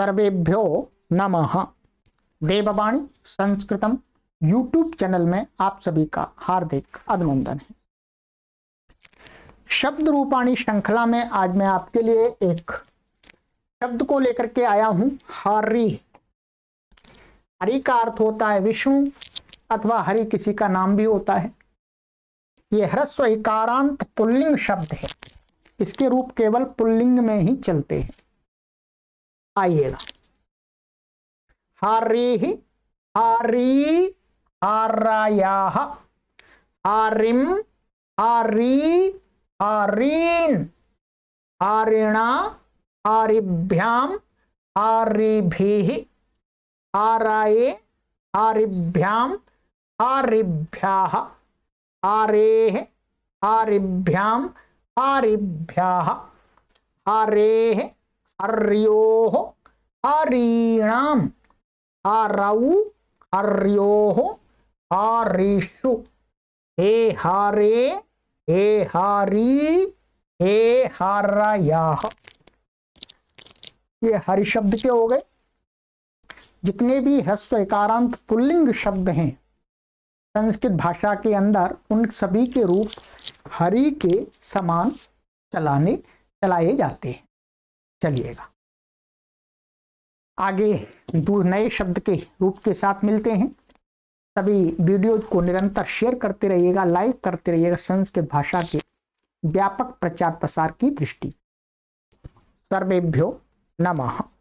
सर्वेभ्यो नमः देववाणी संस्कृतम YouTube channel में आप सभी का हार्दिक अभिनंदन है शब्द रूपाणी श्रृंखला में आज मैं आपके लिए एक शब्द को लेकर के आया हूं हरि हरि का अर्थ होता है विष्णु अथवा हरि किसी का नाम भी होता है यह ह्रस्व इकारांत पुल्लिंग शब्द है इसके रूप केवल पुल्लिंग में ही चलते हैं आइएगा हरी ही, हरी हरया हरिम हरी हरीन हरिणा हरिभ्याम हरिभि हरये हरिभ्याम हरिभ्या हरे हरिभ्याम हरिभ्या हरे अर्यो हरीणाम आरऊ अर्यो हरीषु हे हरे हे हरी हे हर ये हरि शब्द के हो गए जितने भी ह्रस्वकारांत पुल्लिंग शब्द हैं संस्कृत भाषा के अंदर उन सभी के रूप हरि के समान चलाने चलाए जाते हैं चलिएगा आगे दो नए शब्द के रूप के साथ मिलते हैं तभी वीडियो को निरंतर शेयर करते रहिएगा लाइक करते रहिएगा संस्कृत भाषा के व्यापक प्रचार प्रसार की दृष्टि सर्वेभ्यो नमः